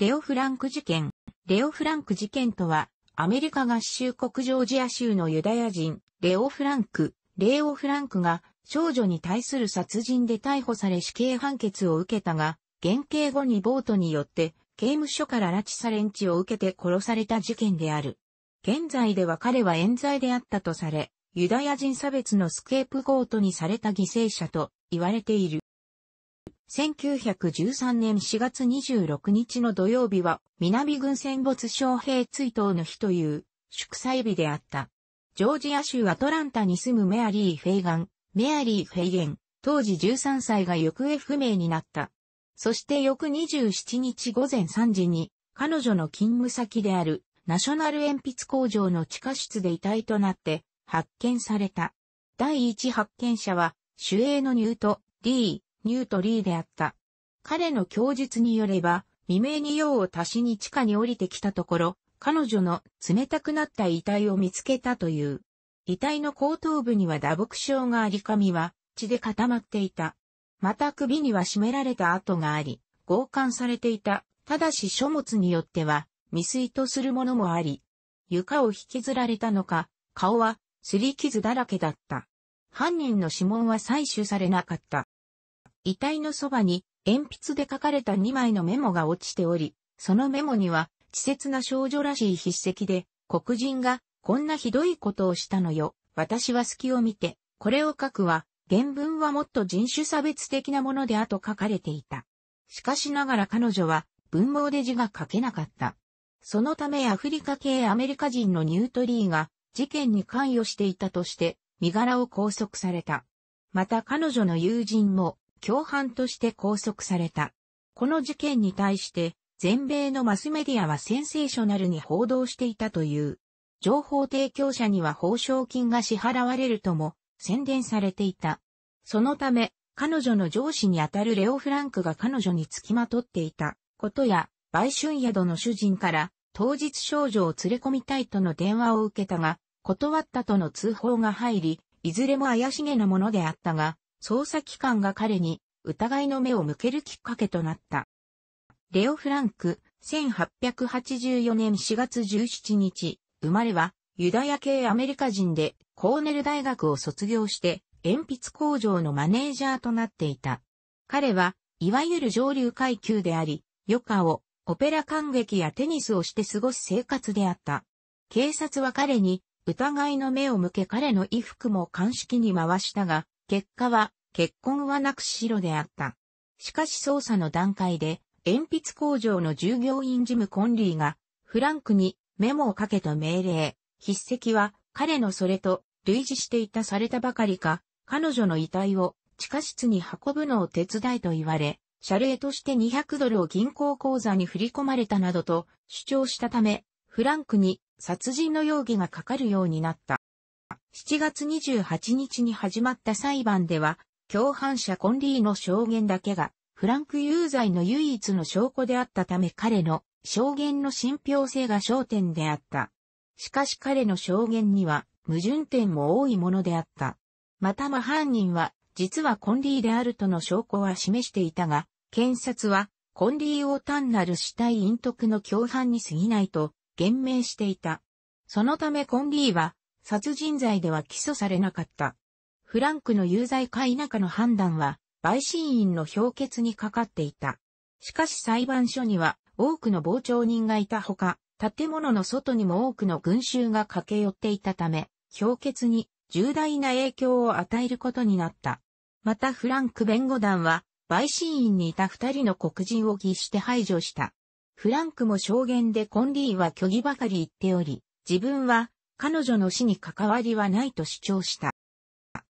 レオ・フランク事件。レオ・フランク事件とは、アメリカ合衆国ジョージア州のユダヤ人、レオ・フランク、レオ・フランクが少女に対する殺人で逮捕され死刑判決を受けたが、減刑後にボートによって刑務所から拉致されんちを受けて殺された事件である。現在では彼は冤罪であったとされ、ユダヤ人差別のスケープゴートにされた犠牲者と言われている。1913年4月26日の土曜日は、南軍戦没将兵追悼の日という祝祭日であった。ジョージア州アトランタに住むメアリー・フェイガン、メアリー・フェイゲン、当時13歳が行方不明になった。そして翌27日午前3時に、彼女の勤務先であるナショナル鉛筆工場の地下室で遺体となって発見された。第一発見者は、主衛のニュート、D、ニュートリーであった。彼の供述によれば、未明に用を足しに地下に降りてきたところ、彼女の冷たくなった遺体を見つけたという。遺体の後頭部には打撲傷があり髪は血で固まっていた。また首には絞められた跡があり、強姦されていた。ただし書物によっては未遂とするものもあり、床を引きずられたのか、顔は擦り傷だらけだった。犯人の指紋は採取されなかった。遺体のそばに鉛筆で書かれた2枚のメモが落ちており、そのメモには、稚拙な少女らしい筆跡で、黒人が、こんなひどいことをしたのよ。私は隙を見て、これを書くは、原文はもっと人種差別的なものであと書かれていた。しかしながら彼女は、文盲で字が書けなかった。そのためアフリカ系アメリカ人のニュートリーが、事件に関与していたとして、身柄を拘束された。また彼女の友人も、共犯として拘束された。この事件に対して全米のマスメディアはセンセーショナルに報道していたという。情報提供者には報奨金が支払われるとも宣伝されていた。そのため、彼女の上司にあたるレオ・フランクが彼女につきまとっていたことや、売春宿の主人から当日少女を連れ込みたいとの電話を受けたが、断ったとの通報が入り、いずれも怪しげなものであったが、捜査機関が彼に疑いの目を向けるきっかけとなった。レオ・フランク、1884年4月17日、生まれはユダヤ系アメリカ人でコーネル大学を卒業して鉛筆工場のマネージャーとなっていた。彼は、いわゆる上流階級であり、余暇をオペラ観劇やテニスをして過ごす生活であった。警察は彼に疑いの目を向け彼の衣服も鑑識に回したが、結果は、結婚はなく白であった。しかし捜査の段階で、鉛筆工場の従業員ジム・コンリーが、フランクにメモをかけと命令、筆跡は彼のそれと類似していたされたばかりか、彼女の遺体を地下室に運ぶのを手伝いと言われ、謝礼として200ドルを銀行口座に振り込まれたなどと主張したため、フランクに殺人の容疑がかかるようになった。7月28日に始まった裁判では、共犯者コンリーの証言だけが、フランク有罪の唯一の証拠であったため彼の証言の信憑性が焦点であった。しかし彼の証言には矛盾点も多いものであった。また真犯人は実はコンリーであるとの証拠は示していたが、検察はコンリーを単なる死体隠匿の共犯に過ぎないと言明していた。そのためコンリーは殺人罪では起訴されなかった。フランクの有罪か否かの判断は、陪審員の評決にかかっていた。しかし裁判所には多くの傍聴人がいたほか、建物の外にも多くの群衆が駆け寄っていたため、評決に重大な影響を与えることになった。またフランク弁護団は、陪審員にいた二人の黒人を喫して排除した。フランクも証言でコンリーは虚偽ばかり言っており、自分は彼女の死に関わりはないと主張した。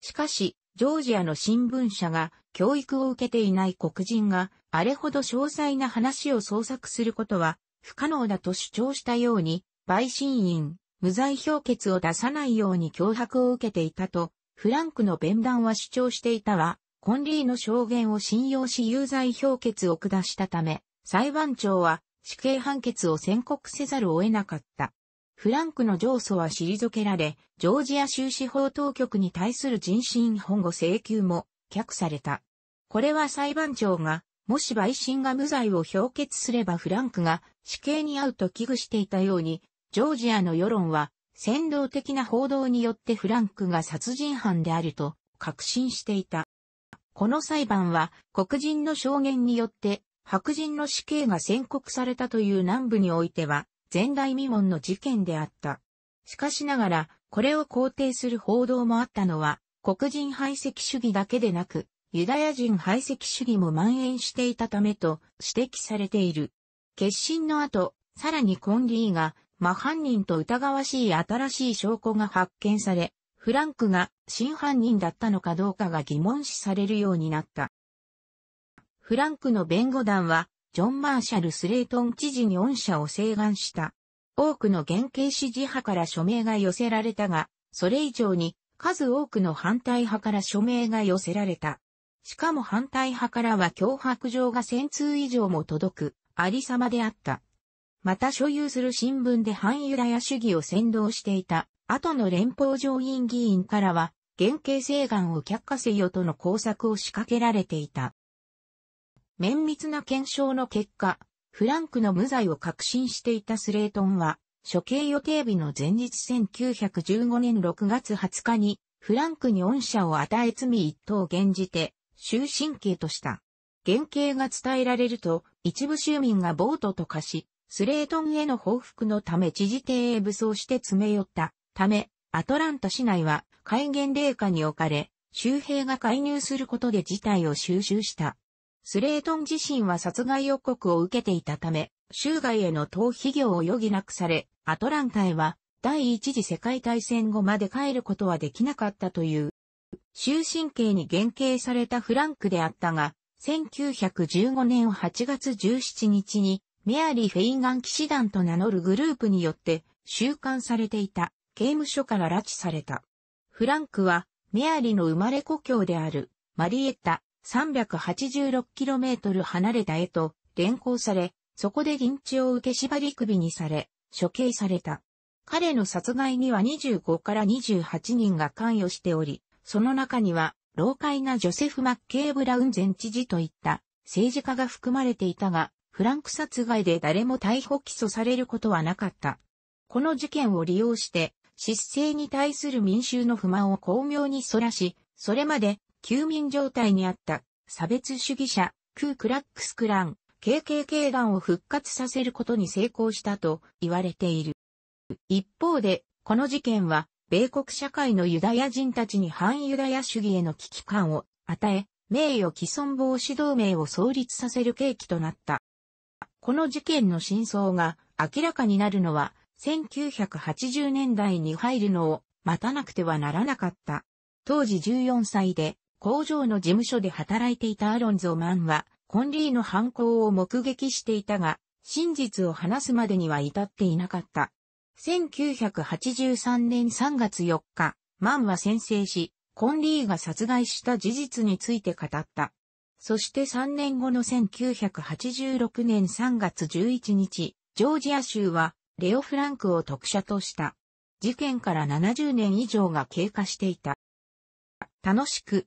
しかし、ジョージアの新聞社が教育を受けていない黒人があれほど詳細な話を創作することは不可能だと主張したように、陪審員、無罪評決を出さないように脅迫を受けていたと、フランクの弁談は主張していたわ。コンリーの証言を信用し有罪評決を下したため、裁判長は死刑判決を宣告せざるを得なかった。フランクの上訴は退けられ、ジョージア州司法当局に対する人身保護請求も却された。これは裁判長が、もし陪審が無罪を評決すればフランクが死刑に遭うと危惧していたように、ジョージアの世論は、先導的な報道によってフランクが殺人犯であると確信していた。この裁判は黒人の証言によって白人の死刑が宣告されたという南部においては前代未聞の事件であった。しかしながら、これを肯定する報道もあったのは、黒人排斥主義だけでなく、ユダヤ人排斥主義も蔓延していたためと指摘されている。決心の後、さらにコンリーが、真犯人と疑わしい新しい証拠が発見され、フランクが真犯人だったのかどうかが疑問視されるようになった。フランクの弁護団は、ジョン・マーシャル・スレイトン知事に恩赦を請願した。多くの原型支持派から署名が寄せられたが、それ以上に数多くの反対派から署名が寄せられた。しかも反対派からは脅迫状が1000通以上も届く、ありさまであった。また所有する新聞で反ユダヤ主義を先導していた、後の連邦上院議員からは、原型請願を却下せよとの工作を仕掛けられていた。綿密な検証の結果、フランクの無罪を確信していたスレートンは、処刑予定日の前日1915年6月20日に、フランクに恩赦を与え罪一等を厳じて、終身刑とした。原刑が伝えられると、一部州民が暴徒と化し、スレートンへの報復のため知事邸へ武装して詰め寄ったため、アトランタ市内は戒厳令下に置かれ、周兵が介入することで事態を収拾した。スレートン自身は殺害予告を受けていたため、州外への逃避業を余儀なくされ、アトランタへは第一次世界大戦後まで帰ることはできなかったという。終身刑に減刑されたフランクであったが、1915年8月17日に、メアリー・フェイガン騎士団と名乗るグループによって収監されていた刑務所から拉致された。フランクはメアリーの生まれ故郷であるマリエッタ、386km 離れた絵と連行され、そこで銀地を受け縛り首にされ、処刑された。彼の殺害には25から28人が関与しており、その中には、老快なジョセフ・マッケー・ブラウン前知事といった政治家が含まれていたが、フランク殺害で誰も逮捕起訴されることはなかった。この事件を利用して、失政に対する民衆の不満を巧妙に逸らし、それまで休眠状態にあった差別主義者、クークラックスクラン、KKK 団を復活させることに成功したと言われている。一方で、この事件は、米国社会のユダヤ人たちに反ユダヤ主義への危機感を与え、名誉毀損防止同盟を創立させる契機となった。この事件の真相が明らかになるのは、1980年代に入るのを待たなくてはならなかった。当時14歳で工場の事務所で働いていたアロンゾマンは、コンリーの犯行を目撃していたが、真実を話すまでには至っていなかった。1983年3月4日、マンは先制し、コンリーが殺害した事実について語った。そして3年後の1986年3月11日、ジョージア州は、レオ・フランクを特赦とした。事件から70年以上が経過していた。楽しく、